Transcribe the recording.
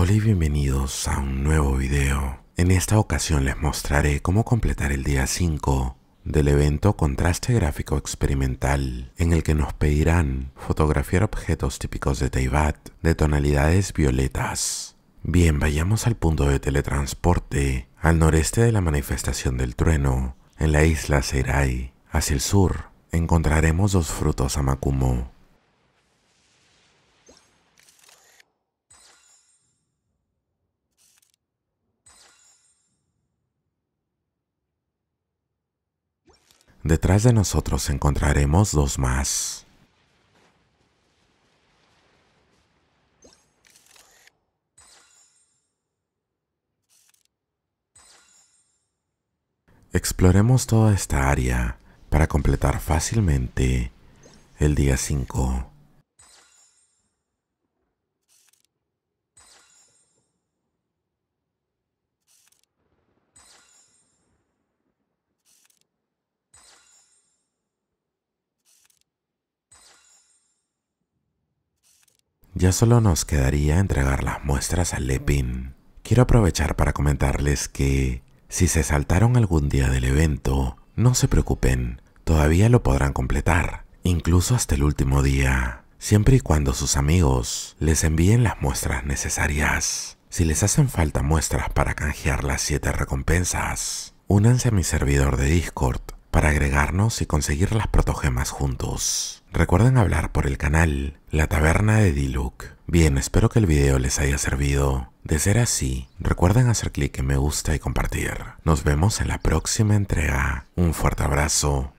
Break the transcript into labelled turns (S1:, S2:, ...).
S1: Hola y bienvenidos a un nuevo video. En esta ocasión les mostraré cómo completar el día 5 del evento Contraste Gráfico Experimental, en el que nos pedirán fotografiar objetos típicos de Teibat de tonalidades violetas. Bien, vayamos al punto de teletransporte, al noreste de la manifestación del trueno, en la isla Serai. Hacia el sur, encontraremos dos frutos amakumo, Detrás de nosotros encontraremos dos más. Exploremos toda esta área para completar fácilmente el día 5. Ya solo nos quedaría entregar las muestras al Lepin. Quiero aprovechar para comentarles que si se saltaron algún día del evento, no se preocupen, todavía lo podrán completar, incluso hasta el último día, siempre y cuando sus amigos les envíen las muestras necesarias. Si les hacen falta muestras para canjear las 7 recompensas, únanse a mi servidor de Discord para agregarnos y conseguir las protogemas juntos. Recuerden hablar por el canal La Taberna de Diluc. Bien, espero que el video les haya servido. De ser así, recuerden hacer clic en me gusta y compartir. Nos vemos en la próxima entrega. Un fuerte abrazo.